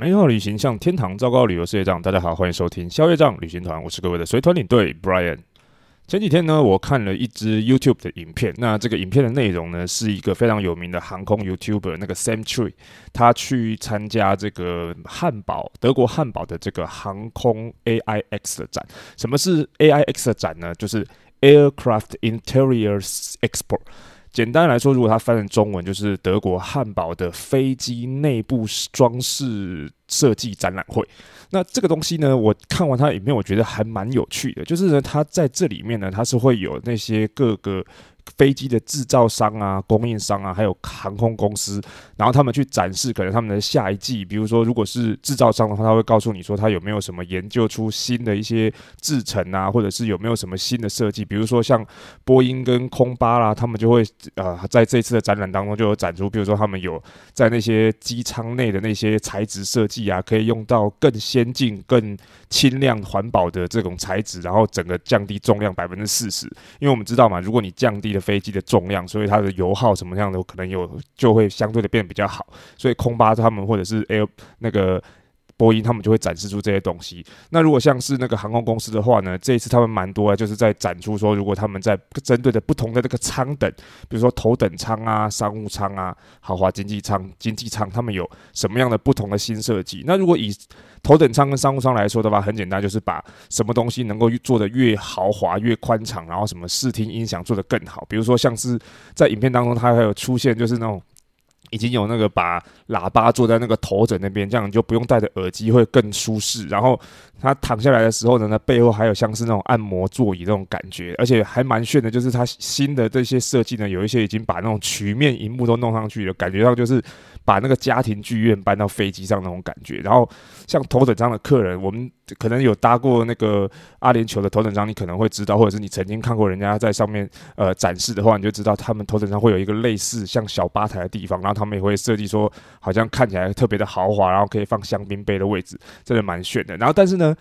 美好旅行像天堂，糟糕旅游是业障。大家好，欢迎收听宵夜账》旅行团，我是各位的随团领队 Brian。前几天呢，我看了一支 YouTube 的影片，那这个影片的内容呢，是一个非常有名的航空 YouTuber，那个 Sam Tree，他去参加这个汉堡德国汉堡的这个航空 a i x 的展。什么是 a i x 的展呢？就是 Aircraft Interior Export。简单来说，如果它翻译成中文，就是德国汉堡的飞机内部装饰。设计展览会，那这个东西呢？我看完它里面，我觉得还蛮有趣的。就是呢，它在这里面呢，它是会有那些各个飞机的制造商啊、供应商啊，还有航空公司，然后他们去展示可能他们的下一季。比如说，如果是制造商的话，他会告诉你说他有没有什么研究出新的一些制成啊，或者是有没有什么新的设计。比如说像波音跟空巴啦，他们就会呃在这次的展览当中就有展出。比如说他们有在那些机舱内的那些材质设计。啊，可以用到更先进、更轻量、环保的这种材质，然后整个降低重量百分之四十。因为我们知道嘛，如果你降低了飞机的重量，所以它的油耗什么样的可能有就会相对的变得比较好。所以空巴他们或者是 Air 那个。波音，他们就会展示出这些东西。那如果像是那个航空公司的话呢？这一次他们蛮多，就是在展出说，如果他们在针对的不同的这个舱等，比如说头等舱啊、商务舱啊、豪华经济舱、经济舱，他们有什么样的不同的新设计？那如果以头等舱跟商务舱来说的话，很简单，就是把什么东西能够做得越豪华、越宽敞，然后什么视听音响做得更好。比如说，像是在影片当中，它还有出现就是那种。已经有那个把喇叭坐在那个头枕那边，这样你就不用戴着耳机，会更舒适。然后它躺下来的时候呢，那背后还有像是那种按摩座椅那种感觉，而且还蛮炫的。就是它新的这些设计呢，有一些已经把那种曲面荧幕都弄上去了，感觉上就是。把那个家庭剧院搬到飞机上那种感觉，然后像头等舱的客人，我们可能有搭过那个阿联酋的头等舱，你可能会知道，或者是你曾经看过人家在上面呃展示的话，你就知道他们头等舱会有一个类似像小吧台的地方，然后他们也会设计说好像看起来特别的豪华，然后可以放香槟杯的位置，真的蛮炫的。然后但是呢。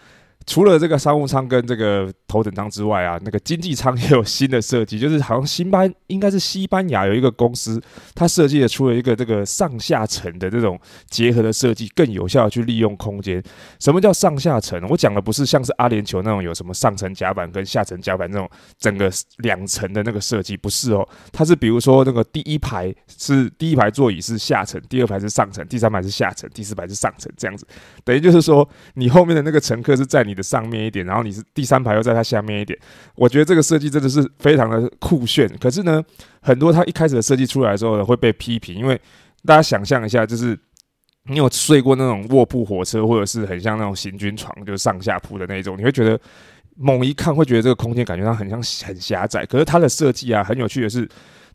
除了这个商务舱跟这个头等舱之外啊，那个经济舱也有新的设计，就是好像新班应该是西班牙有一个公司，它设计出了一个这个上下层的这种结合的设计，更有效的去利用空间。什么叫上下层？我讲的不是像是阿联酋那种有什么上层甲板跟下层甲板那种整个两层的那个设计，不是哦，它是比如说那个第一排是第一排座椅是下层，第二排是上层，第三排是下层，第四排是上层这样子，等于就是说你后面的那个乘客是在你。上面一点，然后你是第三排又在它下面一点，我觉得这个设计真的是非常的酷炫。可是呢，很多它一开始的设计出来的候后会被批评，因为大家想象一下，就是你有睡过那种卧铺火车，或者是很像那种行军床，就是上下铺的那种，你会觉得猛一看会觉得这个空间感觉它很像很狭窄。可是它的设计啊，很有趣的是。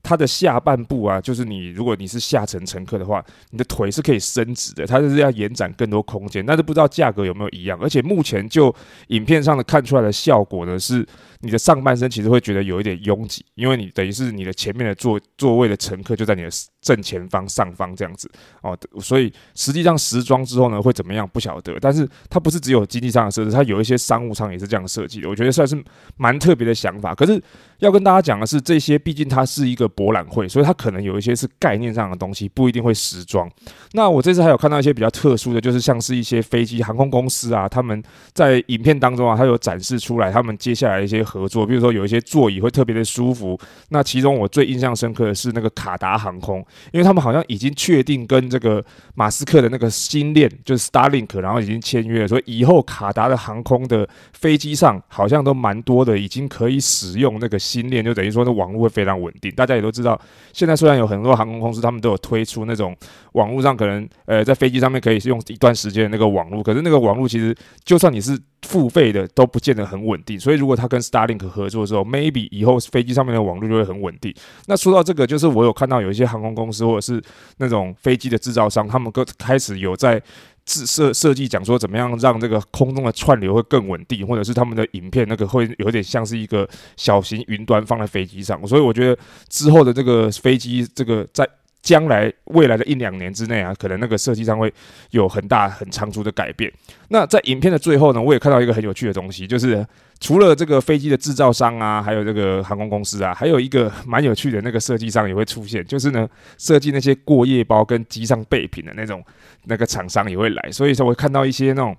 它的下半部啊，就是你如果你是下层乘客的话，你的腿是可以伸直的，它就是要延展更多空间。但是不知道价格有没有一样，而且目前就影片上的看出来的效果呢，是你的上半身其实会觉得有一点拥挤，因为你等于是你的前面的座座位的乘客就在你的。正前方上方这样子哦，所以实际上时装之后呢会怎么样不晓得，但是它不是只有经济上的设置，它有一些商务舱也是这样设计的，我觉得算是蛮特别的想法。可是要跟大家讲的是，这些毕竟它是一个博览会，所以它可能有一些是概念上的东西，不一定会时装。那我这次还有看到一些比较特殊的就是像是一些飞机航空公司啊，他们在影片当中啊，他有展示出来他们接下来一些合作，比如说有一些座椅会特别的舒服。那其中我最印象深刻的是那个卡达航空。因为他们好像已经确定跟这个马斯克的那个新链，就是 Starlink，然后已经签约了，所以以后卡达的航空的飞机上好像都蛮多的，已经可以使用那个新链，就等于说那网络会非常稳定。大家也都知道，现在虽然有很多航空公司，他们都有推出那种网络上可能呃在飞机上面可以用一段时间那个网络，可是那个网络其实就算你是付费的都不见得很稳定。所以如果他跟 Starlink 合作的时候，maybe 以后飞机上面的网络就会很稳定。那说到这个，就是我有看到有一些航空公公司或者是那种飞机的制造商，他们都开始有在设设计讲说怎么样让这个空中的串流会更稳定，或者是他们的影片那个会有点像是一个小型云端放在飞机上，所以我觉得之后的这个飞机这个在将来未来的一两年之内啊，可能那个设计上会有很大很长足的改变。那在影片的最后呢，我也看到一个很有趣的东西，就是。除了这个飞机的制造商啊，还有这个航空公司啊，还有一个蛮有趣的那个设计上也会出现，就是呢，设计那些过夜包跟机上备品的那种那个厂商也会来，所以我会看到一些那种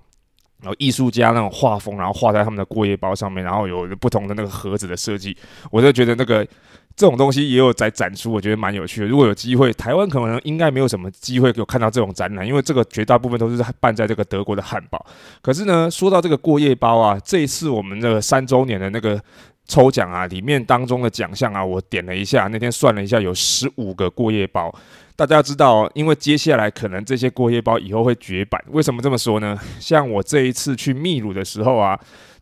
然后艺术家那种画风，然后画在他们的过夜包上面，然后有不同的那个盒子的设计，我就觉得那个。这种东西也有在展出，我觉得蛮有趣的。如果有机会，台湾可能应该没有什么机会有看到这种展览，因为这个绝大部分都是办在这个德国的汉堡。可是呢，说到这个过夜包啊，这一次我们的三周年的那个抽奖啊，里面当中的奖项啊，我点了一下，那天算了一下，有十五个过夜包。大家知道，因为接下来可能这些过夜包以后会绝版。为什么这么说呢？像我这一次去秘鲁的时候啊。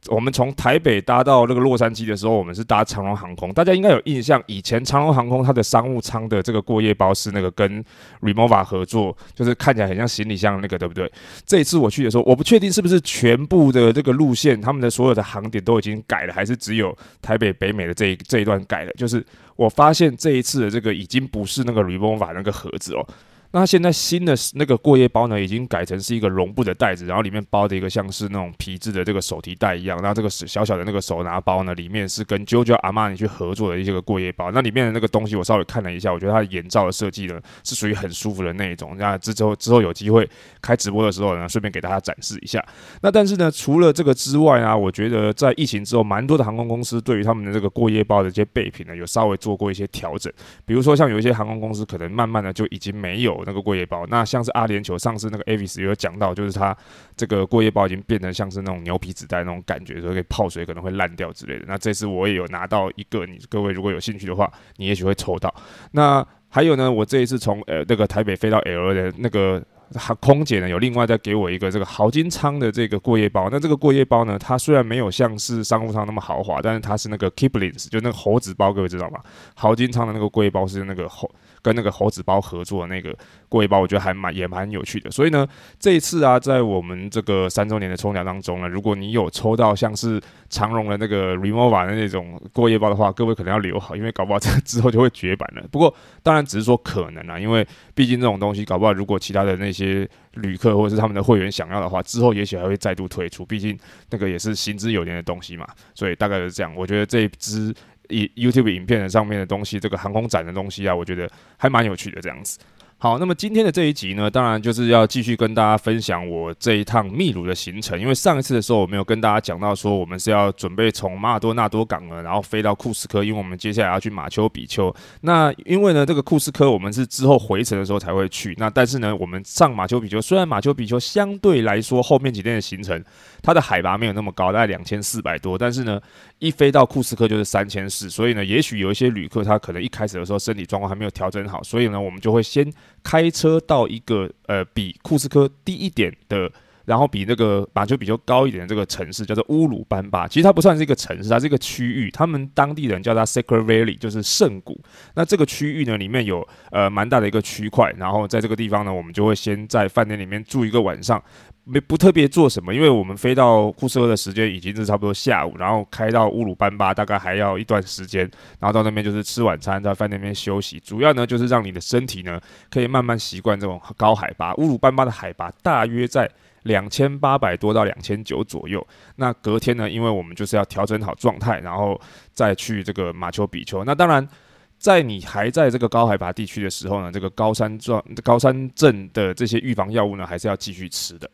我们从台北搭到那个洛杉矶的时候，我们是搭长龙航空。大家应该有印象，以前长龙航空它的商务舱的这个过夜包是那个跟 r e m o v a 合作，就是看起来很像行李箱那个，对不对？这一次我去的时候，我不确定是不是全部的这个路线，他们的所有的航点都已经改了，还是只有台北北美的这一这一段改了。就是我发现这一次的这个已经不是那个 r e m o v a 那个盒子哦。那现在新的那个过夜包呢，已经改成是一个绒布的袋子，然后里面包的一个像是那种皮质的这个手提袋一样。那这个小小的那个手拿包呢，里面是跟 j o j o Armani 去合作的一些个过夜包。那里面的那个东西，我稍微看了一下，我觉得它眼罩的设计呢是属于很舒服的那一种。那之后之后有机会开直播的时候呢，顺便给大家展示一下。那但是呢，除了这个之外啊，我觉得在疫情之后，蛮多的航空公司对于他们的这个过夜包的一些备品呢，有稍微做过一些调整。比如说像有一些航空公司可能慢慢的就已经没有。那个过夜包，那像是阿联酋上次那个 avis 有讲到，就是它这个过夜包已经变成像是那种牛皮纸袋那种感觉，所以泡水可能会烂掉之类的。那这次我也有拿到一个，你各位如果有兴趣的话，你也许会抽到。那还有呢，我这一次从呃那个台北飞到 L 的，那个航空姐呢有另外再给我一个这个豪金仓的这个过夜包。那这个过夜包呢，它虽然没有像是商务舱那么豪华，但是它是那个 Kiplins，就那个猴子包，各位知道吗？豪金仓的那个过夜包是那个猴。跟那个猴子包合作的那个过夜包，我觉得还蛮也蛮有趣的。所以呢，这一次啊，在我们这个三周年的抽奖当中呢，如果你有抽到像是长荣的那个 r e m o v a 的那种过夜包的话，各位可能要留好，因为搞不好 这之后就会绝版了。不过当然只是说可能啊，因为毕竟这种东西搞不好，如果其他的那些旅客或者是他们的会员想要的话，之后也许还会再度推出。毕竟那个也是行之有年的东西嘛，所以大概是这样。我觉得这一支。YouTube 影片的上面的东西，这个航空展的东西啊，我觉得还蛮有趣的这样子。好，那么今天的这一集呢，当然就是要继续跟大家分享我这一趟秘鲁的行程。因为上一次的时候，我没有跟大家讲到说，我们是要准备从马尔多纳多港呢，然后飞到库斯科，因为我们接下来要去马丘比丘。那因为呢，这个库斯科我们是之后回程的时候才会去。那但是呢，我们上马丘比丘，虽然马丘比丘相对来说后面几天的行程，它的海拔没有那么高，大概两千四百多，但是呢，一飞到库斯科就是三千四，所以呢，也许有一些旅客他可能一开始的时候身体状况还没有调整好，所以呢，我们就会先。开车到一个呃比库斯科低一点的，然后比那个马丘比较高一点的这个城市叫做乌鲁班巴，其实它不算是一个城市，它是一个区域。他们当地人叫它 Sacred Valley，就是圣谷。那这个区域呢，里面有呃蛮大的一个区块，然后在这个地方呢，我们就会先在饭店里面住一个晚上。没不特别做什么，因为我们飞到库斯科的时间已经是差不多下午，然后开到乌鲁班巴大概还要一段时间，然后到那边就是吃晚餐，在饭店边休息。主要呢就是让你的身体呢可以慢慢习惯这种高海拔。乌鲁班巴的海拔大约在两千八百多到两千九左右。那隔天呢，因为我们就是要调整好状态，然后再去这个马丘比丘。那当然，在你还在这个高海拔地区的时候呢，这个高山状高山症的这些预防药物呢，还是要继续吃的。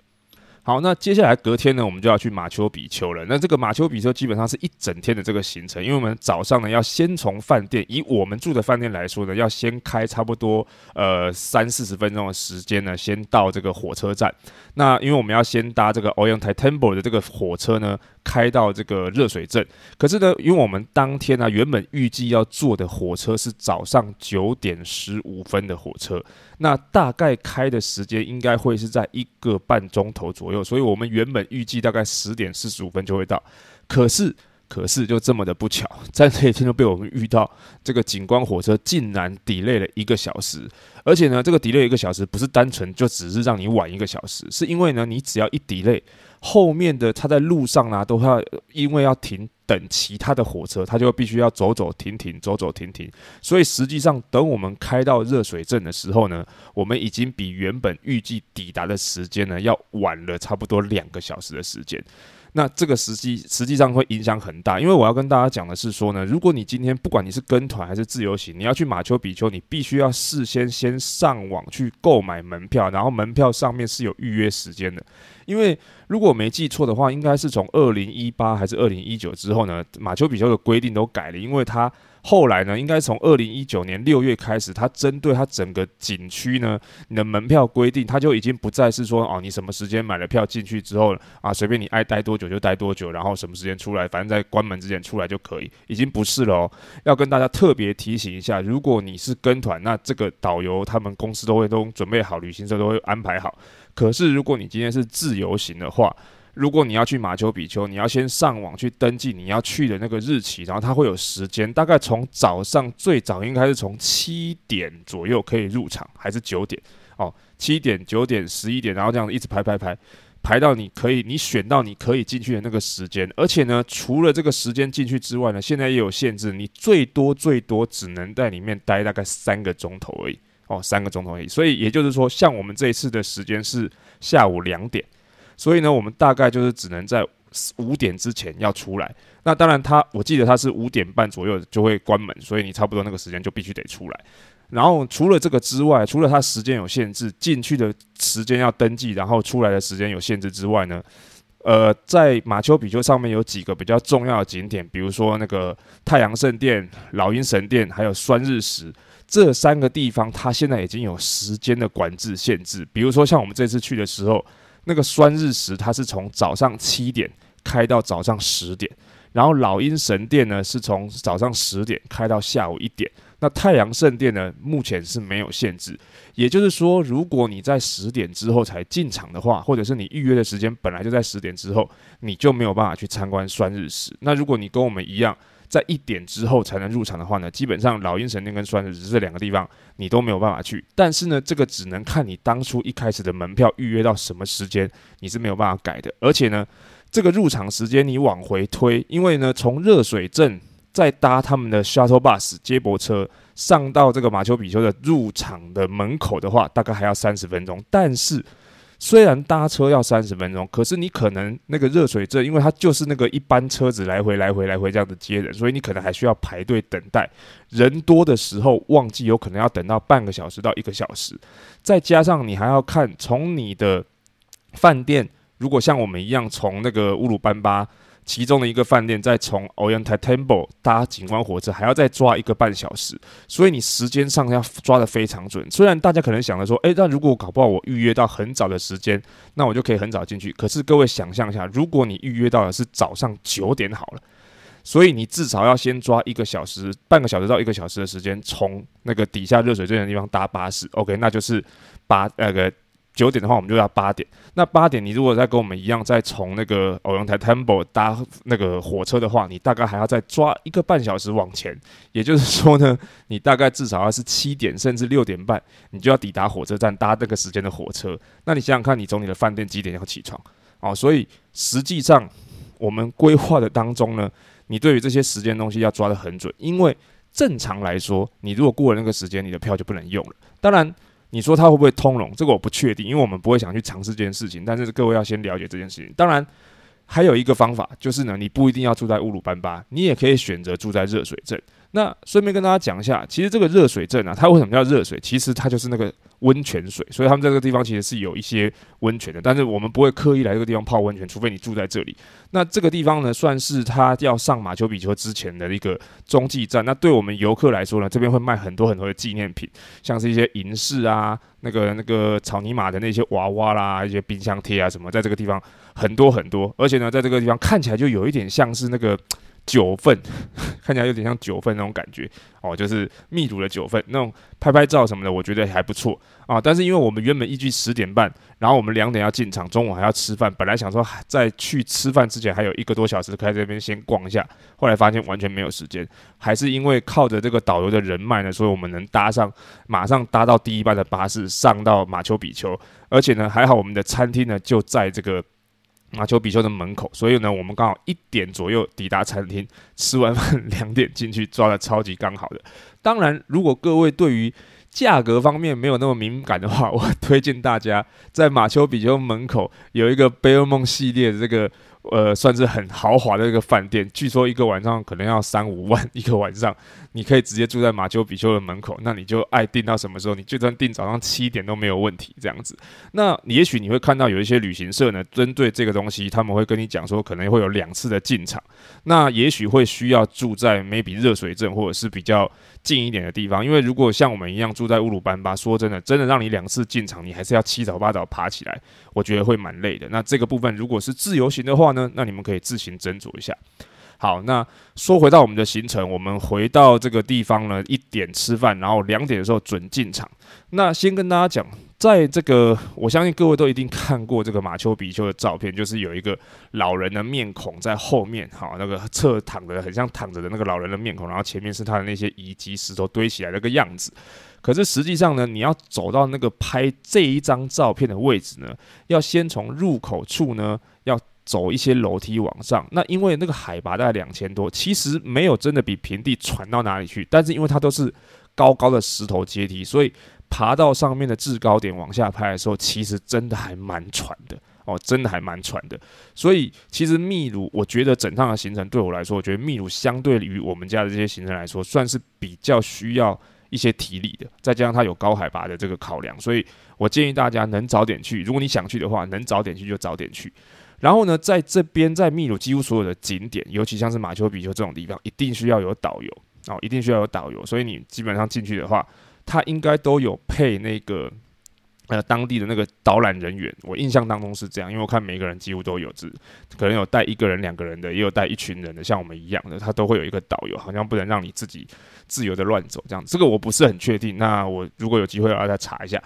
好，那接下来隔天呢，我们就要去马丘比丘了。那这个马丘比丘基本上是一整天的这个行程，因为我们早上呢要先从饭店，以我们住的饭店来说呢，要先开差不多呃三四十分钟的时间呢，先到这个火车站。那因为我们要先搭这个 o y l a n t a i t e m b o 的这个火车呢，开到这个热水镇。可是呢，因为我们当天呢原本预计要坐的火车是早上九点十五分的火车，那大概开的时间应该会是在一个半钟头左右。所以，我们原本预计大概十点四十五分就会到，可是。可是就这么的不巧，在那一天就被我们遇到，这个景观火车竟然 delay 了一个小时，而且呢，这个 delay 一个小时不是单纯就只是让你晚一个小时，是因为呢，你只要一 delay，后面的它在路上啊，都要因为要停等其他的火车，它就必须要走走停停，走走停停，所以实际上等我们开到热水镇的时候呢，我们已经比原本预计抵达的时间呢，要晚了差不多两个小时的时间。那这个实际实际上会影响很大，因为我要跟大家讲的是说呢，如果你今天不管你是跟团还是自由行，你要去马丘比丘，你必须要事先先上网去购买门票，然后门票上面是有预约时间的，因为如果我没记错的话，应该是从二零一八还是二零一九之后呢，马丘比丘的规定都改了，因为它。后来呢，应该从二零一九年六月开始，它针对它整个景区呢，你的门票规定，它就已经不再是说哦，你什么时间买了票进去之后啊，随便你爱待多久就待多久，然后什么时间出来，反正在关门之前出来就可以，已经不是了哦。要跟大家特别提醒一下，如果你是跟团，那这个导游他们公司都会都准备好，旅行社都会安排好。可是如果你今天是自由行的话，如果你要去马丘比丘，你要先上网去登记你要去的那个日期，然后它会有时间，大概从早上最早应该是从七点左右可以入场，还是九点？哦，七点、九点、十一点，然后这样子一直排排排，排到你可以你选到你可以进去的那个时间。而且呢，除了这个时间进去之外呢，现在也有限制，你最多最多只能在里面待大概三个钟头而已。哦，三个钟头而已。所以也就是说，像我们这一次的时间是下午两点。所以呢，我们大概就是只能在五点之前要出来。那当然，它我记得它是五点半左右就会关门，所以你差不多那个时间就必须得出来。然后除了这个之外，除了它时间有限制，进去的时间要登记，然后出来的时间有限制之外呢，呃，在马丘比丘上面有几个比较重要的景点，比如说那个太阳圣殿、老鹰神殿，还有酸日石这三个地方，它现在已经有时间的管制限制。比如说像我们这次去的时候。那个酸日食它是从早上七点开到早上十点，然后老鹰神殿呢是从早上十点开到下午一点，那太阳圣殿呢目前是没有限制，也就是说如果你在十点之后才进场的话，或者是你预约的时间本来就在十点之后，你就没有办法去参观酸日食。那如果你跟我们一样。在一点之后才能入场的话呢，基本上老鹰神殿跟双子这两个地方你都没有办法去。但是呢，这个只能看你当初一开始的门票预约到什么时间，你是没有办法改的。而且呢，这个入场时间你往回推，因为呢，从热水镇再搭他们的 shuttle bus 接驳车上到这个马丘比丘的入场的门口的话，大概还要三十分钟。但是虽然搭车要三十分钟，可是你可能那个热水站，因为它就是那个一般车子来回来回来回这样子接人，所以你可能还需要排队等待。人多的时候，旺季有可能要等到半个小时到一个小时，再加上你还要看从你的饭店，如果像我们一样从那个乌鲁班巴。其中的一个饭店，再从 o i e n t a t e m p l e 搭景观火车，还要再抓一个半小时，所以你时间上要抓的非常准。虽然大家可能想着说，诶，那如果搞不好我预约到很早的时间，那我就可以很早进去。可是各位想象一下，如果你预约到的是早上九点好了，所以你至少要先抓一个小时、半个小时到一个小时的时间，从那个底下热水镇的地方搭巴士。OK，那就是把那个。九点的话，我们就要八点。那八点，你如果再跟我们一样，再从那个偶阳台 Temple 搭那个火车的话，你大概还要再抓一个半小时往前。也就是说呢，你大概至少要是七点，甚至六点半，你就要抵达火车站搭那个时间的火车。那你想想看，你从你的饭店几点要起床啊？所以实际上我们规划的当中呢，你对于这些时间东西要抓得很准，因为正常来说，你如果过了那个时间，你的票就不能用了。当然。你说他会不会通融？这个我不确定，因为我们不会想去尝试这件事情。但是各位要先了解这件事情。当然，还有一个方法就是呢，你不一定要住在乌鲁班巴，你也可以选择住在热水镇。那顺便跟大家讲一下，其实这个热水镇啊，它为什么叫热水？其实它就是那个温泉水，所以他们在这个地方其实是有一些温泉的。但是我们不会刻意来这个地方泡温泉，除非你住在这里。那这个地方呢，算是它要上马丘比丘之前的一个中继站。那对我们游客来说呢，这边会卖很多很多的纪念品，像是一些银饰啊，那个那个草泥马的那些娃娃啦，一些冰箱贴啊，什么在这个地方很多很多。而且呢，在这个地方看起来就有一点像是那个。九份 看起来有点像九份那种感觉哦，就是秘鲁的九份那种拍拍照什么的，我觉得还不错啊。但是因为我们原本预计十点半，然后我们两点要进场，中午还要吃饭，本来想说在去吃饭之前还有一个多小时可以在这边先逛一下，后来发现完全没有时间，还是因为靠着这个导游的人脉呢，所以我们能搭上马上搭到第一班的巴士上到马丘比丘，而且呢还好我们的餐厅呢就在这个。马丘比丘的门口，所以呢，我们刚好一点左右抵达餐厅，吃完饭 两点进去抓的超级刚好的。当然，如果各位对于价格方面没有那么敏感的话，我推荐大家在马丘比丘门口有一个贝尔梦系列的这个。呃，算是很豪华的一个饭店，据说一个晚上可能要三五万一个晚上。你可以直接住在马丘比丘的门口，那你就爱订到什么时候，你就算订早上七点都没有问题这样子。那也许你会看到有一些旅行社呢，针对这个东西，他们会跟你讲说可能会有两次的进场，那也许会需要住在梅比热水镇或者是比较近一点的地方，因为如果像我们一样住在乌鲁班巴，说真的，真的让你两次进场，你还是要七早八早爬起来，我觉得会蛮累的。那这个部分如果是自由行的话，呢？那你们可以自行斟酌一下。好，那说回到我们的行程，我们回到这个地方呢，一点吃饭，然后两点的时候准进场。那先跟大家讲，在这个，我相信各位都一定看过这个马丘比丘的照片，就是有一个老人的面孔在后面，哈，那个侧躺着，很像躺着的那个老人的面孔，然后前面是他的那些以及石头堆起来那个样子。可是实际上呢，你要走到那个拍这一张照片的位置呢，要先从入口处呢要。走一些楼梯往上，那因为那个海拔大概两千多，其实没有真的比平地喘到哪里去。但是因为它都是高高的石头阶梯，所以爬到上面的制高点往下拍的时候，其实真的还蛮喘的哦，真的还蛮喘的。所以其实秘鲁，我觉得整趟的行程对我来说，我觉得秘鲁相对于我们家的这些行程来说，算是比较需要一些体力的。再加上它有高海拔的这个考量，所以我建议大家能早点去。如果你想去的话，能早点去就早点去。然后呢，在这边，在秘鲁几乎所有的景点，尤其像是马丘比丘这种地方，一定需要有导游哦，一定需要有导游。所以你基本上进去的话，他应该都有配那个呃当地的那个导览人员。我印象当中是这样，因为我看每个人几乎都有，只可能有带一个人、两个人的，也有带一群人的，像我们一样的，他都会有一个导游，好像不能让你自己自由的乱走这样。这个我不是很确定，那我如果有机会我要再查一下。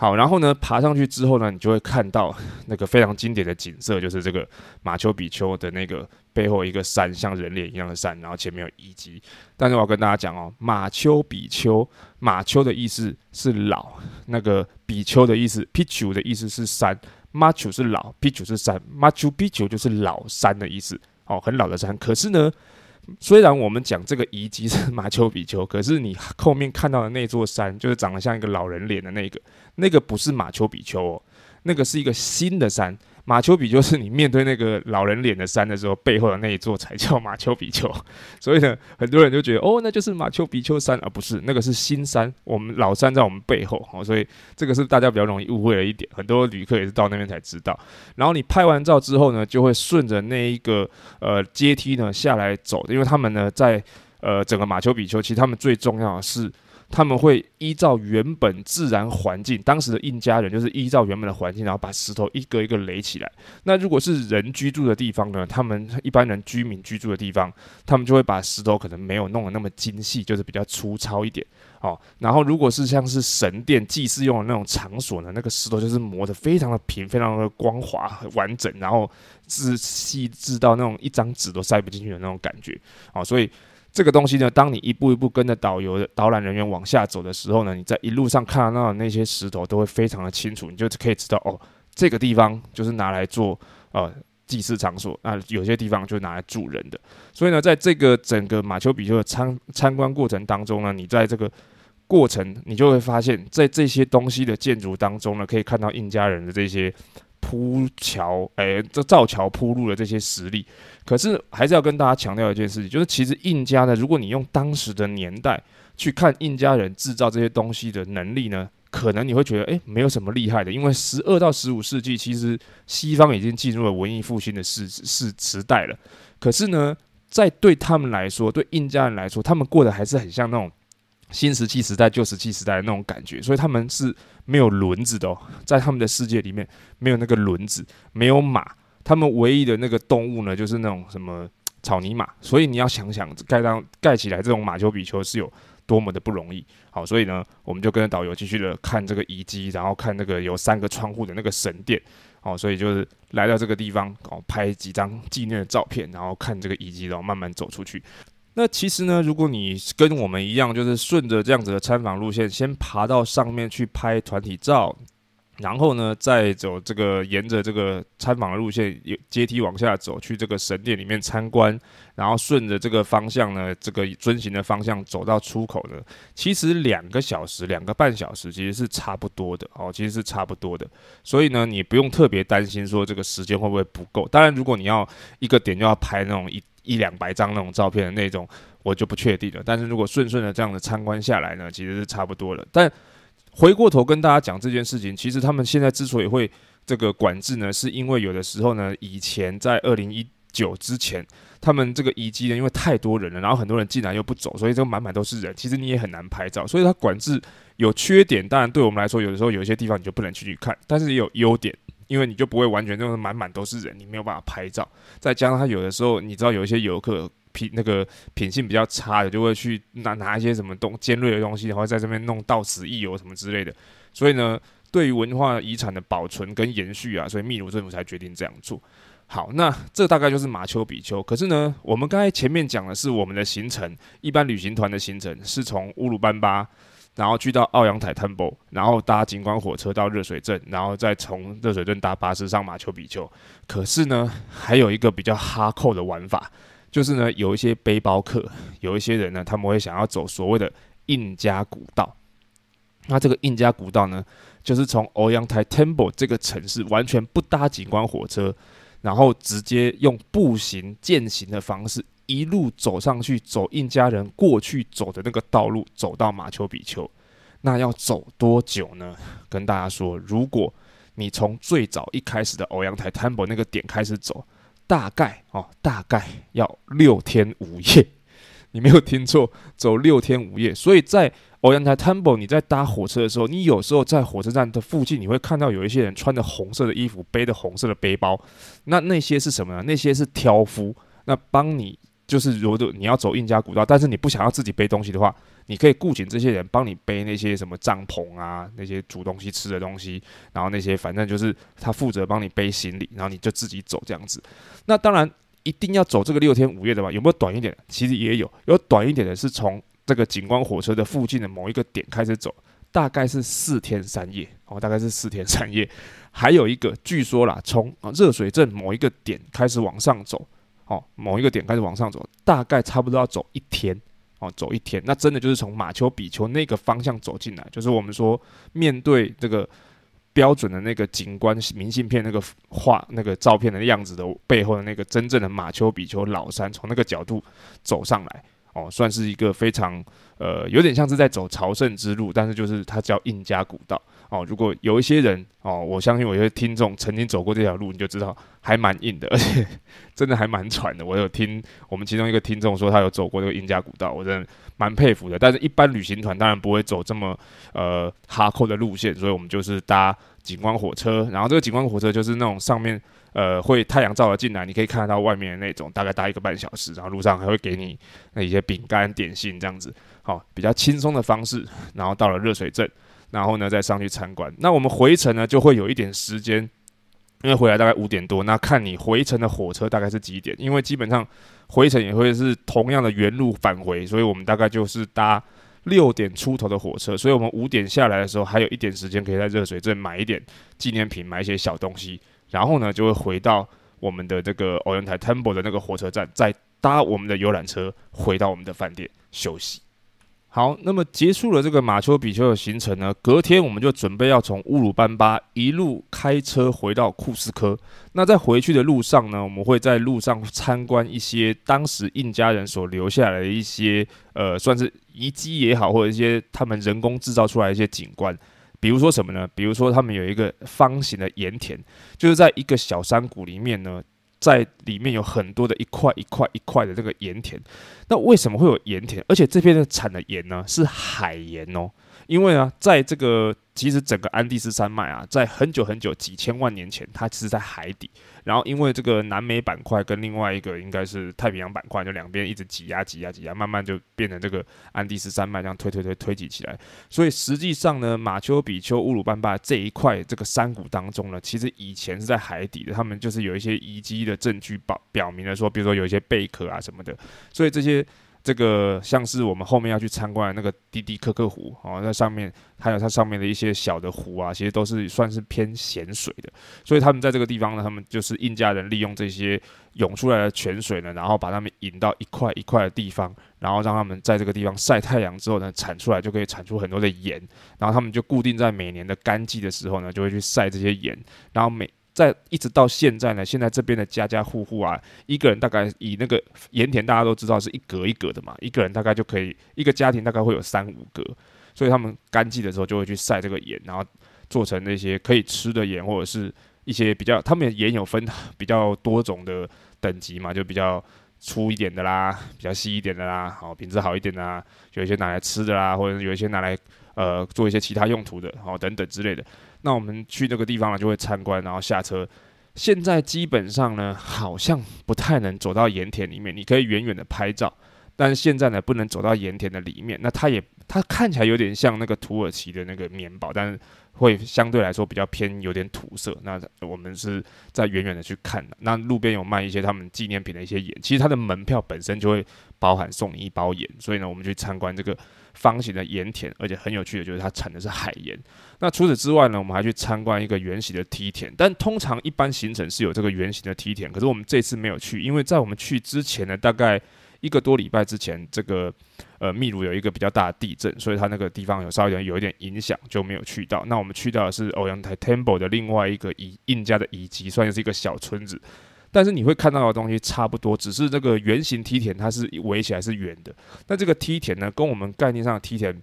好，然后呢，爬上去之后呢，你就会看到 那个非常经典的景色，就是这个马丘比丘的那个背后一个山，像人脸一样的山，然后前面有遗迹。但是我要跟大家讲哦，马丘比丘，马丘的意思是老，那个比丘的意思，比丘的意思是山，马丘是老，比丘是山，马丘比丘就是老山的意思，哦，很老的山。可是呢。虽然我们讲这个遗迹是 马丘比丘，可是你后面看到的那座山，就是长得像一个老人脸的那个，那个不是马丘比丘哦，那个是一个新的山。马丘比丘是你面对那个老人脸的山的时候，背后的那一座才叫马丘比丘。所以呢，很多人就觉得哦，那就是马丘比丘山，而不是那个是新山。我们老山在我们背后，哦、所以这个是大家比较容易误会的一点。很多旅客也是到那边才知道。然后你拍完照之后呢，就会顺着那一个呃阶梯呢下来走因为他们呢在呃整个马丘比丘，其实他们最重要的是。他们会依照原本自然环境，当时的印加人就是依照原本的环境，然后把石头一个一个垒起来。那如果是人居住的地方呢？他们一般人居民居住的地方，他们就会把石头可能没有弄得那么精细，就是比较粗糙一点。哦，然后如果是像是神殿祭祀用的那种场所呢，那个石头就是磨得非常的平，非常的光滑完整，然后是细致到那种一张纸都塞不进去的那种感觉。哦，所以。这个东西呢，当你一步一步跟着导游的导览人员往下走的时候呢，你在一路上看到的那些石头都会非常的清楚，你就可以知道哦，这个地方就是拿来做呃祭祀场所，那有些地方就拿来住人的。所以呢，在这个整个马丘比丘的参参观过程当中呢，你在这个过程你就会发现，在这些东西的建筑当中呢，可以看到印加人的这些。铺桥，哎，这造桥铺路的这些实力。可是还是要跟大家强调一件事情，就是其实印加呢，如果你用当时的年代去看印加人制造这些东西的能力呢，可能你会觉得哎，没有什么厉害的，因为十二到十五世纪，其实西方已经进入了文艺复兴的时世时代了，可是呢，在对他们来说，对印加人来说，他们过得还是很像那种。新石器时代、旧石器时代的那种感觉，所以他们是没有轮子的哦，在他们的世界里面没有那个轮子，没有马，他们唯一的那个动物呢就是那种什么草泥马，所以你要想想盖当盖起来这种马丘比丘是有多么的不容易。好，所以呢我们就跟着导游继续的看这个遗迹，然后看那个有三个窗户的那个神殿。好，所以就是来到这个地方，哦，拍几张纪念的照片，然后看这个遗迹，然后慢慢走出去。那其实呢，如果你跟我们一样，就是顺着这样子的参访路线，先爬到上面去拍团体照，然后呢，再走这个沿着这个参访路线阶梯往下走，去这个神殿里面参观，然后顺着这个方向呢，这个遵循的方向走到出口呢，其实两个小时、两个半小时其实是差不多的哦，其实是差不多的。所以呢，你不用特别担心说这个时间会不会不够。当然，如果你要一个点就要拍那种一。一两百张那种照片的那种，我就不确定了。但是如果顺顺的这样的参观下来呢，其实是差不多的。但回过头跟大家讲这件事情，其实他们现在之所以会这个管制呢，是因为有的时候呢，以前在二零一九之前，他们这个遗迹呢，因为太多人了，然后很多人进来又不走，所以这个满满都是人，其实你也很难拍照。所以它管制有缺点，当然对我们来说，有的时候有一些地方你就不能去去看，但是也有优点。因为你就不会完全弄是满满都是人，你没有办法拍照。再加上他有的时候，你知道有一些游客品那个品性比较差的，就会去拿拿一些什么东尖锐的东西，然后在这边弄到此一游什么之类的。所以呢，对于文化遗产的保存跟延续啊，所以秘鲁政府才决定这样做。好，那这大概就是马丘比丘。可是呢，我们刚才前面讲的是我们的行程，一般旅行团的行程是从乌鲁班巴。然后去到奥阳台 Temple，然后搭景观火车到热水镇，然后再从热水镇搭巴士上马丘比丘。可是呢，还有一个比较哈扣的玩法，就是呢，有一些背包客，有一些人呢，他们会想要走所谓的印加古道。那这个印加古道呢，就是从欧阳台 Temple 这个城市完全不搭景观火车，然后直接用步行践行的方式。一路走上去，走印加人过去走的那个道路，走到马丘比丘，那要走多久呢？跟大家说，如果你从最早一开始的欧阳台 Temple 那个点开始走，大概哦，大概要六天五夜。你没有听错，走六天五夜。所以在欧阳台 Temple，你在搭火车的时候，你有时候在火车站的附近，你会看到有一些人穿着红色的衣服，背着红色的背包。那那些是什么呢？那些是挑夫，那帮你。就是如果你要走印加古道，但是你不想要自己背东西的话，你可以雇请这些人帮你背那些什么帐篷啊，那些煮东西吃的东西，然后那些反正就是他负责帮你背行李，然后你就自己走这样子。那当然一定要走这个六天五夜的吧？有没有短一点其实也有，有短一点的是从这个景观火车的附近的某一个点开始走，大概是四天三夜哦，大概是四天三夜。还有一个据说啦，从啊热水镇某一个点开始往上走。哦，某一个点开始往上走，大概差不多要走一天，哦，走一天，那真的就是从马丘比丘那个方向走进来，就是我们说面对这个标准的那个景观明信片那个画那个照片的样子的背后的那个真正的马丘比丘老山，从那个角度走上来，哦，算是一个非常呃，有点像是在走朝圣之路，但是就是它叫印加古道。哦，如果有一些人哦，我相信我些听众曾经走过这条路，你就知道还蛮硬的，而且真的还蛮喘的。我有听我们其中一个听众说，他有走过这个印加古道，我真的蛮佩服的。但是，一般旅行团当然不会走这么呃哈扣的路线，所以我们就是搭景观火车，然后这个景观火车就是那种上面呃会太阳照了进来，你可以看得到外面的那种，大概搭一个半小时，然后路上还会给你那一些饼干、点心这样子，好比较轻松的方式，然后到了热水镇。然后呢，再上去参观。那我们回程呢，就会有一点时间，因为回来大概五点多。那看你回程的火车大概是几点，因为基本上回程也会是同样的原路返回，所以我们大概就是搭六点出头的火车。所以我们五点下来的时候，还有一点时间，可以在热水镇买一点纪念品，买一些小东西。然后呢，就会回到我们的这个欧仁台 Temple 的那个火车站，再搭我们的游览车回到我们的饭店休息。好，那么结束了这个马丘比丘的行程呢，隔天我们就准备要从乌鲁班巴一路开车回到库斯科。那在回去的路上呢，我们会在路上参观一些当时印加人所留下来的一些，呃，算是遗迹也好，或者一些他们人工制造出来一些景观，比如说什么呢？比如说他们有一个方形的盐田，就是在一个小山谷里面呢。在里面有很多的一块一块一块的这个盐田，那为什么会有盐田？而且这片的产的盐呢，是海盐哦。因为啊，在这个其实整个安第斯山脉啊，在很久很久几千万年前，它其实在海底。然后因为这个南美板块跟另外一个应该是太平洋板块，就两边一直挤压挤压挤压，慢慢就变成这个安第斯山脉这样推推推推挤起来。所以实际上呢，马丘比丘、乌鲁班巴这一块这个山谷当中呢，其实以前是在海底的。他们就是有一些遗迹的证据表表明了说，比如说有一些贝壳啊什么的。所以这些。这个像是我们后面要去参观的那个滴滴克克湖哦，在上面还有它上面的一些小的湖啊，其实都是算是偏咸水的。所以他们在这个地方呢，他们就是印加人利用这些涌出来的泉水呢，然后把他们引到一块一块的地方，然后让他们在这个地方晒太阳之后呢，产出来就可以产出很多的盐。然后他们就固定在每年的干季的时候呢，就会去晒这些盐。然后每在一直到现在呢，现在这边的家家户户啊，一个人大概以那个盐田，大家都知道是一格一格的嘛，一个人大概就可以，一个家庭大概会有三五个，所以他们干季的时候就会去晒这个盐，然后做成那些可以吃的盐，或者是一些比较，他们盐有分比较多种的等级嘛，就比较粗一点的啦，比较细一点的啦，好，品质好一点的啊，有一些拿来吃的啦，或者有一些拿来呃做一些其他用途的，好，等等之类的。那我们去那个地方呢，就会参观，然后下车。现在基本上呢，好像不太能走到盐田里面。你可以远远的拍照，但是现在呢，不能走到盐田的里面。那它也，它看起来有点像那个土耳其的那个棉堡，但是会相对来说比较偏有点土色。那我们是在远远的去看的。那路边有卖一些他们纪念品的一些盐。其实它的门票本身就会包含送你一包盐，所以呢，我们去参观这个。方形的盐田，而且很有趣的，就是它产的是海盐。那除此之外呢，我们还去参观一个圆形的梯田。但通常一般行程是有这个圆形的梯田，可是我们这次没有去，因为在我们去之前呢，大概一个多礼拜之前，这个呃秘鲁有一个比较大的地震，所以它那个地方有稍微有一点影响，就没有去到。那我们去到的是欧阳台 Temple 的另外一个以印加的遗迹，算是一个小村子。但是你会看到的东西差不多，只是这个圆形梯田它是围起来是圆的。那这个梯田呢，跟我们概念上的梯田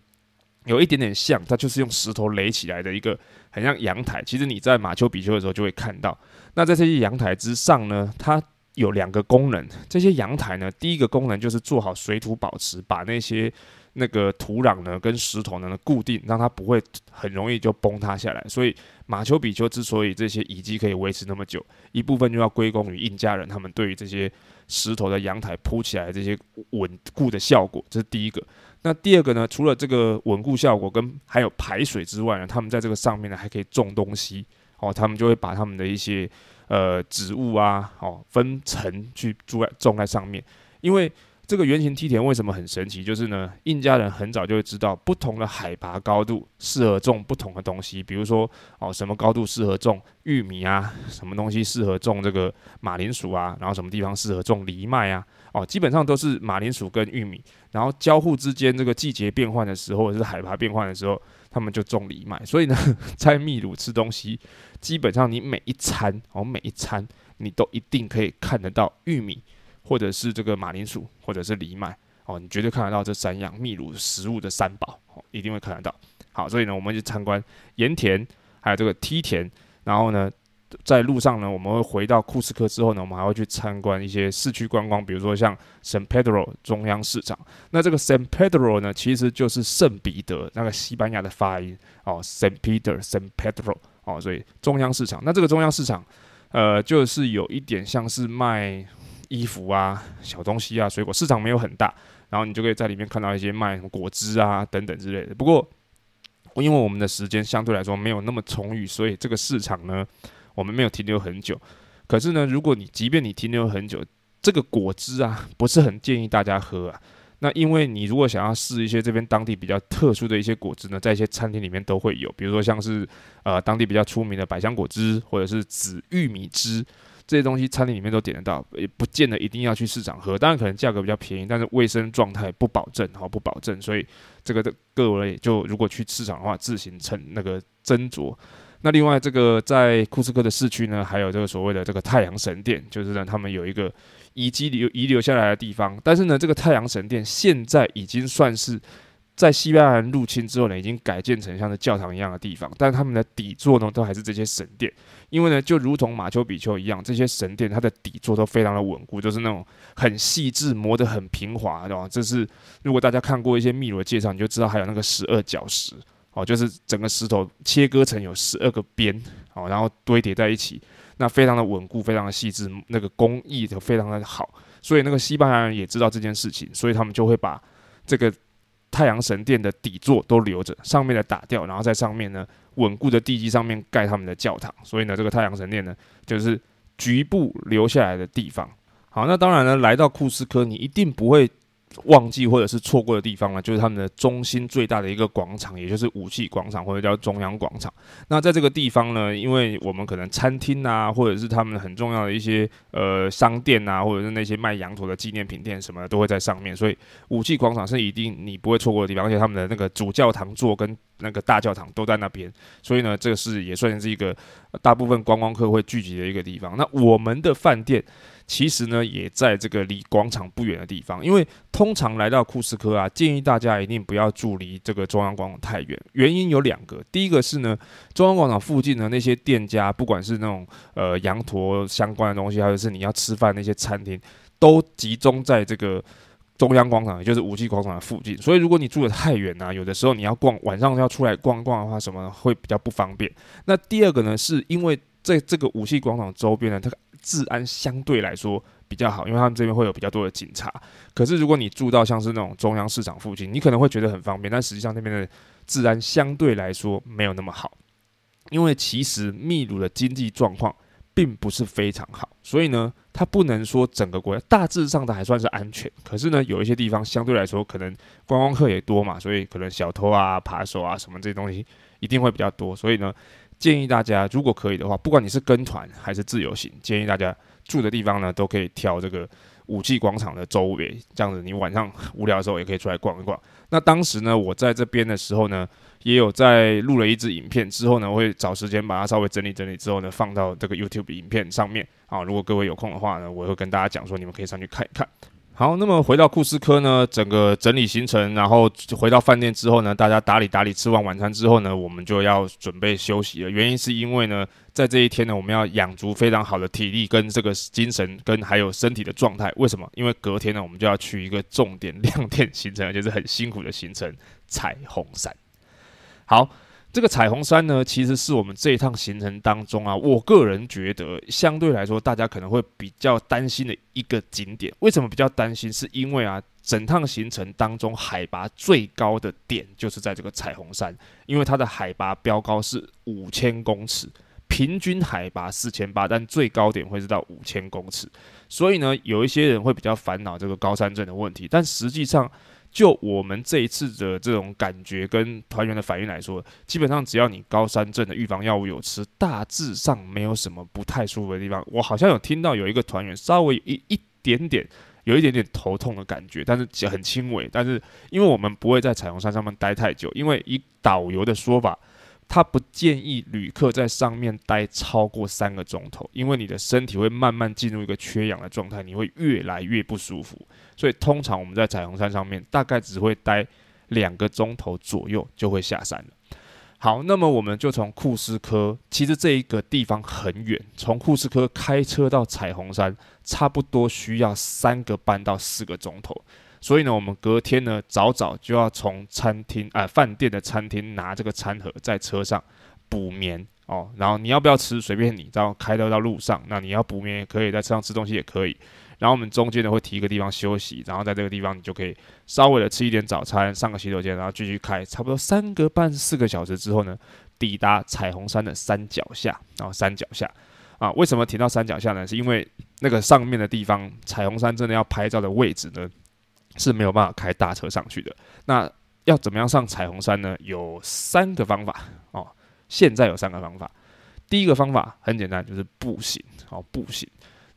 有一点点像，它就是用石头垒起来的一个很像阳台。其实你在马丘比丘的时候就会看到。那在这些阳台之上呢，它有两个功能。这些阳台呢，第一个功能就是做好水土保持，把那些那个土壤呢，跟石头呢，固定让它不会很容易就崩塌下来。所以马丘比丘之所以这些遗迹可以维持那么久，一部分就要归功于印加人他们对于这些石头的阳台铺起来这些稳固的效果，这是第一个。那第二个呢，除了这个稳固效果跟还有排水之外呢，他们在这个上面呢还可以种东西哦，他们就会把他们的一些呃植物啊，哦分层去住在种在上面，因为。这个圆形梯田为什么很神奇？就是呢，印加人很早就会知道不同的海拔高度适合种不同的东西。比如说，哦，什么高度适合种玉米啊？什么东西适合种这个马铃薯啊？然后什么地方适合种藜麦啊？哦，基本上都是马铃薯跟玉米，然后交互之间，这个季节变换的时候，或者是海拔变换的时候，他们就种藜麦。所以呢，在秘鲁吃东西，基本上你每一餐，哦，每一餐你都一定可以看得到玉米。或者是这个马铃薯，或者是藜麦哦，你绝对看得到这三样秘鲁食物的三宝哦，一定会看得到。好，所以呢，我们去参观盐田，还有这个梯田。然后呢，在路上呢，我们会回到库斯科之后呢，我们还会去参观一些市区观光，比如说像 San Pedro 中央市场。那这个 Pedro 呢，其实就是圣彼得那个西班牙的发音哦，s Peter 圣彼 Pedro 哦，所以中央市场。那这个中央市场，呃，就是有一点像是卖。衣服啊，小东西啊，水果市场没有很大，然后你就可以在里面看到一些卖什么果汁啊等等之类的。不过，因为我们的时间相对来说没有那么充裕，所以这个市场呢，我们没有停留很久。可是呢，如果你即便你停留很久，这个果汁啊不是很建议大家喝啊。那因为你如果想要试一些这边当地比较特殊的一些果汁呢，在一些餐厅里面都会有，比如说像是呃当地比较出名的百香果汁或者是紫玉米汁。这些东西餐厅里面都点得到，也不见得一定要去市场喝，当然可能价格比较便宜，但是卫生状态不保证，哈，不保证。所以这个的各位就如果去市场的话，自行斟那个斟酌。那另外这个在库斯科的市区呢，还有这个所谓的这个太阳神殿，就是让他们有一个遗迹留遗留下来的地方。但是呢，这个太阳神殿现在已经算是。在西班牙人入侵之后呢，已经改建成像是教堂一样的地方，但是他们的底座呢，都还是这些神殿，因为呢，就如同马丘比丘一样，这些神殿它的底座都非常的稳固，就是那种很细致磨得很平滑，对吧？这是如果大家看过一些秘鲁的介绍，你就知道还有那个十二角石哦，就是整个石头切割成有十二个边哦，然后堆叠在一起，那非常的稳固，非常的细致，那个工艺就非常的好，所以那个西班牙人也知道这件事情，所以他们就会把这个。太阳神殿的底座都留着，上面的打掉，然后在上面呢稳固的地基上面盖他们的教堂。所以呢，这个太阳神殿呢就是局部留下来的地方。好，那当然呢，来到库斯科，你一定不会。忘记或者是错过的地方呢，就是他们的中心最大的一个广场，也就是武器广场或者叫中央广场。那在这个地方呢，因为我们可能餐厅啊，或者是他们很重要的一些呃商店啊，或者是那些卖羊驼的纪念品店什么都会在上面，所以武器广场是一定你不会错过的地方，而且他们的那个主教堂座跟。那个大教堂都在那边，所以呢，这个是也算是一个大部分观光客会聚集的一个地方。那我们的饭店其实呢，也在这个离广场不远的地方。因为通常来到库斯科啊，建议大家一定不要住离这个中央广场太远。原因有两个：第一个是呢，中央广场附近的那些店家，不管是那种呃羊驼相关的东西，还有是你要吃饭那些餐厅，都集中在这个。中央广场，也就是武器广场的附近，所以如果你住的太远呢，有的时候你要逛，晚上要出来逛逛的话，什么会比较不方便。那第二个呢，是因为在这个武器广场周边呢，它治安相对来说比较好，因为他们这边会有比较多的警察。可是如果你住到像是那种中央市场附近，你可能会觉得很方便，但实际上那边的治安相对来说没有那么好，因为其实秘鲁的经济状况并不是非常好，所以呢。它不能说整个国家大致上的还算是安全，可是呢，有一些地方相对来说可能观光客也多嘛，所以可能小偷啊、扒手啊什么这些东西一定会比较多，所以呢，建议大家如果可以的话，不管你是跟团还是自由行，建议大家住的地方呢都可以挑这个。五 G 广场的周围，这样子，你晚上无聊的时候也可以出来逛一逛。那当时呢，我在这边的时候呢，也有在录了一支影片，之后呢，会找时间把它稍微整理整理之后呢，放到这个 YouTube 影片上面啊。如果各位有空的话呢，我会跟大家讲说，你们可以上去看一看。好，那么回到库斯科呢，整个整理行程，然后回到饭店之后呢，大家打理打理，吃完晚餐之后呢，我们就要准备休息了。原因是因为呢，在这一天呢，我们要养足非常好的体力跟这个精神，跟还有身体的状态。为什么？因为隔天呢，我们就要去一个重点 亮点行程，而且是很辛苦的行程——彩虹山。好。这个彩虹山呢，其实是我们这一趟行程当中啊，我个人觉得相对来说，大家可能会比较担心的一个景点。为什么比较担心？是因为啊，整趟行程当中海拔最高的点就是在这个彩虹山，因为它的海拔标高是五千公尺，平均海拔四千八，但最高点会是到五千公尺。所以呢，有一些人会比较烦恼这个高山症的问题，但实际上。就我们这一次的这种感觉跟团员的反应来说，基本上只要你高山症的预防药物有吃，大致上没有什么不太舒服的地方。我好像有听到有一个团员稍微一一点点，有一点点头痛的感觉，但是很轻微。但是因为我们不会在彩虹山上面待太久，因为以导游的说法。他不建议旅客在上面待超过三个钟头，因为你的身体会慢慢进入一个缺氧的状态，你会越来越不舒服。所以通常我们在彩虹山上面大概只会待两个钟头左右就会下山了。好，那么我们就从库斯科，其实这一个地方很远，从库斯科开车到彩虹山差不多需要三个半到四个钟头。所以呢，我们隔天呢，早早就要从餐厅啊饭店的餐厅拿这个餐盒，在车上补眠哦。然后你要不要吃随便你。然后开到到路上，那你要补眠也可以在车上吃东西也可以。然后我们中间呢会提一个地方休息，然后在这个地方你就可以稍微的吃一点早餐，上个洗手间，然后继续开。差不多三个半四个小时之后呢，抵达彩虹山的山脚下。然后山脚下啊，为什么停到山脚下呢？是因为那个上面的地方，彩虹山真的要拍照的位置呢。是没有办法开大车上去的。那要怎么样上彩虹山呢？有三个方法哦。现在有三个方法。第一个方法很简单，就是步行哦，步行。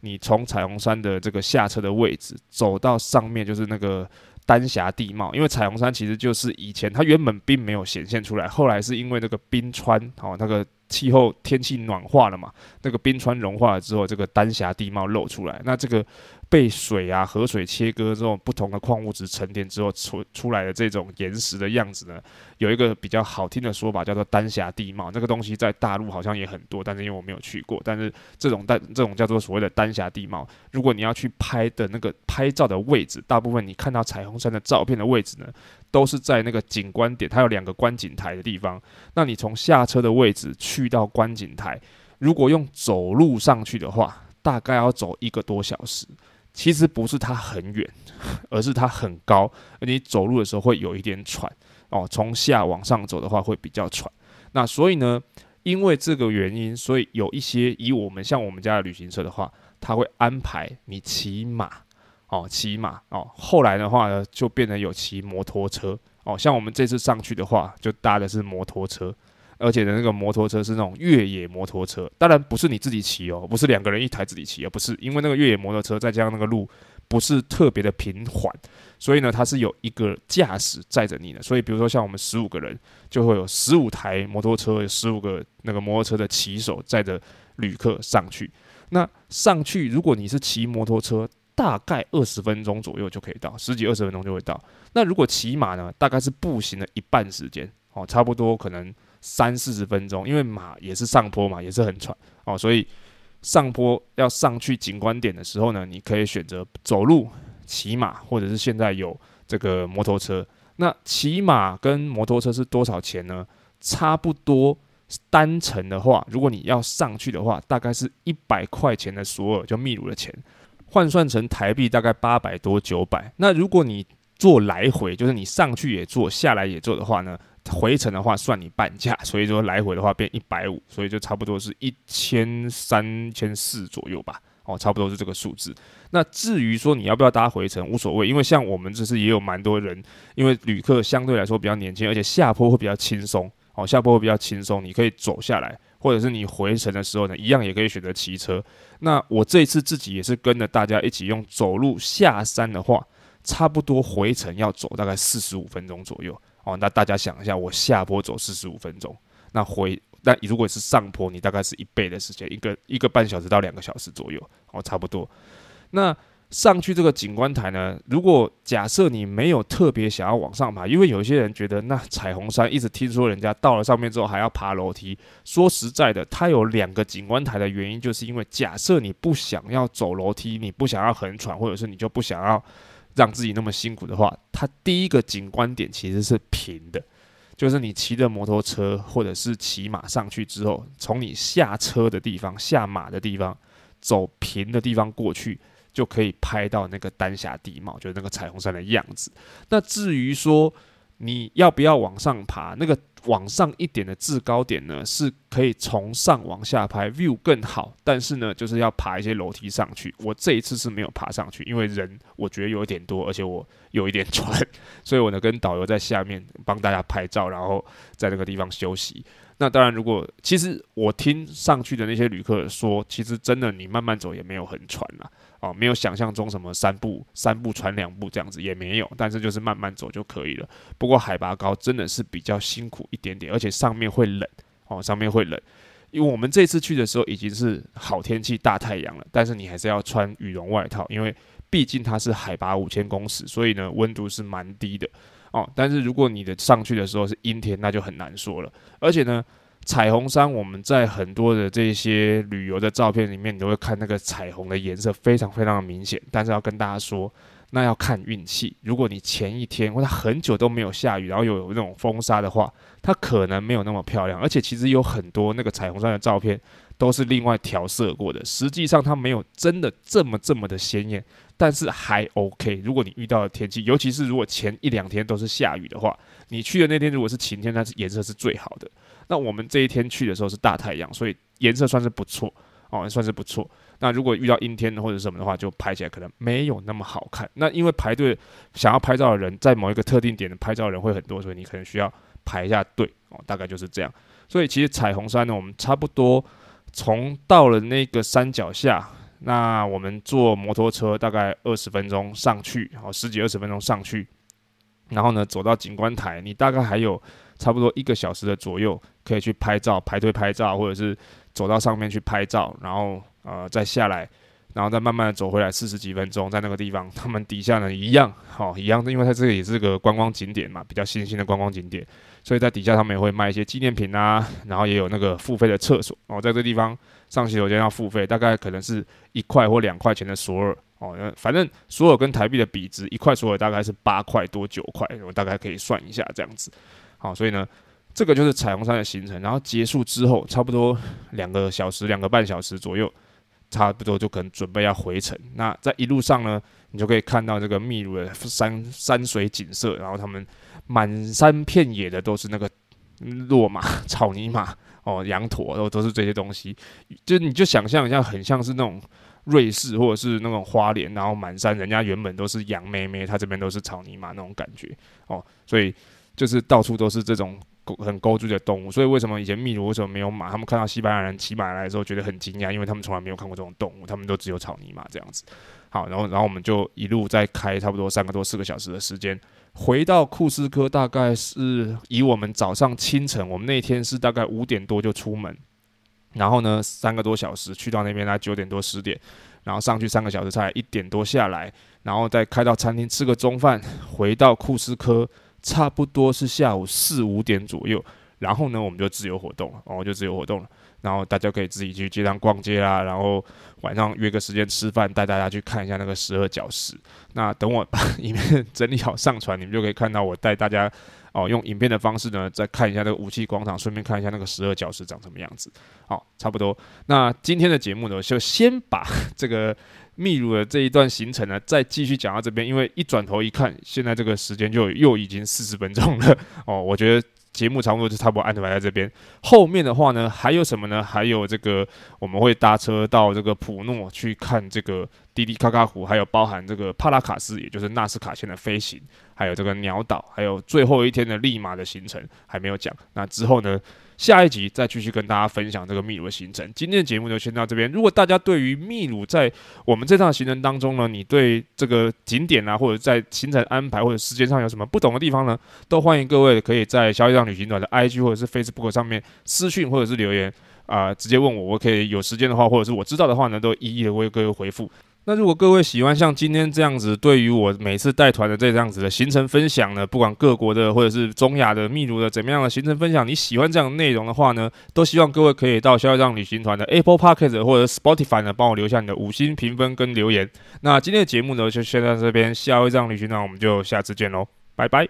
你从彩虹山的这个下车的位置走到上面，就是那个丹霞地貌。因为彩虹山其实就是以前它原本并没有显现出来，后来是因为那个冰川哦，那个气候天气暖化了嘛，那个冰川融化了之后，这个丹霞地貌露出来。那这个。被水啊河水切割这种不同的矿物质沉淀之后出出来的这种岩石的样子呢，有一个比较好听的说法叫做丹霞地貌。那个东西在大陆好像也很多，但是因为我没有去过，但是这种丹这种叫做所谓的丹霞地貌，如果你要去拍的那个拍照的位置，大部分你看到彩虹山的照片的位置呢，都是在那个景观点，它有两个观景台的地方。那你从下车的位置去到观景台，如果用走路上去的话，大概要走一个多小时。其实不是它很远，而是它很高，你走路的时候会有一点喘哦。从下往上走的话会比较喘。那所以呢，因为这个原因，所以有一些以我们像我们家的旅行社的话，他会安排你骑马哦，骑马哦。后来的话呢，就变成有骑摩托车哦。像我们这次上去的话，就搭的是摩托车。而且的那个摩托车是那种越野摩托车，当然不是你自己骑哦，不是两个人一台自己骑，而不是因为那个越野摩托车再加上那个路不是特别的平缓，所以呢它是有一个驾驶载着你的。所以比如说像我们十五个人就会有十五台摩托车，有十五个那个摩托车的骑手载着旅客上去。那上去如果你是骑摩托车，大概二十分钟左右就可以到，十几二十分钟就会到。那如果骑马呢，大概是步行的一半时间。哦，差不多可能三四十分钟，因为马也是上坡嘛，也是很喘哦，所以上坡要上去景观点的时候呢，你可以选择走路、骑马，或者是现在有这个摩托车。那骑马跟摩托车是多少钱呢？差不多单程的话，如果你要上去的话，大概是一百块钱的索尔，就秘鲁的钱，换算成台币大概八百多九百。那如果你坐来回，就是你上去也坐，下来也坐的话呢？回程的话算你半价，所以说来回的话变一百五，所以就差不多是一千三千四左右吧，哦，差不多是这个数字。那至于说你要不要搭回程无所谓，因为像我们就是也有蛮多人，因为旅客相对来说比较年轻，而且下坡会比较轻松，哦，下坡会比较轻松，你可以走下来，或者是你回程的时候呢，一样也可以选择骑车。那我这一次自己也是跟着大家一起用走路下山的话，差不多回程要走大概四十五分钟左右。哦，那大家想一下，我下坡走四十五分钟，那回那如果是上坡，你大概是一倍的时间，一个一个半小时到两个小时左右，哦，差不多。那上去这个景观台呢？如果假设你没有特别想要往上爬，因为有些人觉得那彩虹山一直听说人家到了上面之后还要爬楼梯。说实在的，它有两个景观台的原因，就是因为假设你不想要走楼梯，你不想要很喘，或者是你就不想要。让自己那么辛苦的话，它第一个景观点其实是平的，就是你骑着摩托车或者是骑马上去之后，从你下车的地方、下马的地方，走平的地方过去，就可以拍到那个丹霞地貌，就是那个彩虹山的样子。那至于说，你要不要往上爬？那个往上一点的制高点呢，是可以从上往下拍，view 更好。但是呢，就是要爬一些楼梯上去。我这一次是没有爬上去，因为人我觉得有点多，而且我有一点喘，所以我呢跟导游在下面帮大家拍照，然后在那个地方休息。那当然，如果其实我听上去的那些旅客说，其实真的你慢慢走也没有很喘啊。哦，没有想象中什么三步三步传两步这样子也没有，但是就是慢慢走就可以了。不过海拔高真的是比较辛苦一点点，而且上面会冷哦，上面会冷。因为我们这次去的时候已经是好天气大太阳了，但是你还是要穿羽绒外套，因为毕竟它是海拔五千公尺，所以呢温度是蛮低的哦。但是如果你的上去的时候是阴天，那就很难说了。而且呢。彩虹山，我们在很多的这些旅游的照片里面，你都会看那个彩虹的颜色非常非常的明显。但是要跟大家说，那要看运气。如果你前一天或者很久都没有下雨，然后有那种风沙的话，它可能没有那么漂亮。而且其实有很多那个彩虹山的照片都是另外调色过的，实际上它没有真的这么这么的鲜艳，但是还 OK。如果你遇到的天气，尤其是如果前一两天都是下雨的话，你去的那天如果是晴天，它是颜色是最好的。那我们这一天去的时候是大太阳，所以颜色算是不错哦，算是不错。那如果遇到阴天或者什么的话，就拍起来可能没有那么好看。那因为排队想要拍照的人，在某一个特定点的拍照人会很多，所以你可能需要排一下队哦，大概就是这样。所以其实彩虹山呢，我们差不多从到了那个山脚下，那我们坐摩托车大概二十分钟上去，哦十几二十分钟上去，然后呢走到景观台，你大概还有。差不多一个小时的左右，可以去拍照，排队拍照，或者是走到上面去拍照，然后呃再下来，然后再慢慢的走回来，四十几分钟在那个地方。他们底下呢一样，哦一样，因为它这个也是个观光景点嘛，比较新兴的观光景点，所以在底下他们也会卖一些纪念品啊，然后也有那个付费的厕所哦，在这地方上洗手间要付费，大概可能是一块或两块钱的索尔哦，那反正索尔跟台币的比值，一块索尔大概是八块多九块，我大概可以算一下这样子。好，所以呢，这个就是彩虹山的行程。然后结束之后，差不多两个小时、两个半小时左右，差不多就可能准备要回程。那在一路上呢，你就可以看到这个秘鲁的山山水景色。然后他们满山遍野的都是那个骆马、草泥马哦，羊驼，都都是这些东西。就你就想象一下，很像是那种瑞士或者是那种花莲，然后满山人家原本都是羊妹妹，它这边都是草泥马那种感觉哦。所以。就是到处都是这种很勾住的动物，所以为什么以前秘鲁为什么没有马？他们看到西班牙人骑马来的时候觉得很惊讶，因为他们从来没有看过这种动物，他们都只有草泥马这样子。好，然后然后我们就一路再开差不多三个多四个小时的时间，回到库斯科，大概是以我们早上清晨，我们那天是大概五点多就出门，然后呢三个多小时去到那边，大概九点多十点，然后上去三个小时才一点多下来，然后再开到餐厅吃个中饭，回到库斯科。差不多是下午四五点左右，然后呢，我们就自由活动了，哦，就自由活动了。然后大家可以自己去街上逛街啦，然后晚上约个时间吃饭，带大家去看一下那个十二角石。那等我把影片整理好上传，你们就可以看到我带大家哦用影片的方式呢再看一下那个武器广场，顺便看一下那个十二角石长什么样子。好，差不多。那今天的节目呢，就先把这个秘鲁的这一段行程呢再继续讲到这边，因为一转头一看，现在这个时间就又已经四十分钟了哦，我觉得。节目差不多就差不多安排在这边，后面的话呢，还有什么呢？还有这个，我们会搭车到这个普诺去看这个滴滴卡卡湖，还有包含这个帕拉卡斯，也就是纳斯卡线的飞行，还有这个鸟岛，还有最后一天的利马的行程还没有讲。那之后呢？下一集再继续跟大家分享这个秘鲁的行程。今天的节目就先到这边。如果大家对于秘鲁在我们这趟行程当中呢，你对这个景点啊，或者在行程安排或者时间上有什么不懂的地方呢，都欢迎各位可以在消息上旅行团的 IG 或者是 Facebook 上面私讯或者是留言啊，直接问我，我可以有时间的话或者是我知道的话呢，都一一的为各位回复。那如果各位喜欢像今天这样子，对于我每次带团的这样子的行程分享呢，不管各国的或者是中亚的、秘鲁的怎么样的行程分享，你喜欢这样的内容的话呢，都希望各位可以到肖一藏旅行团的 Apple p o c k e t 或者 Spotify 呢，帮我留下你的五星评分跟留言。那今天的节目呢，就先到这边，下一藏旅行团我们就下次见喽，拜拜。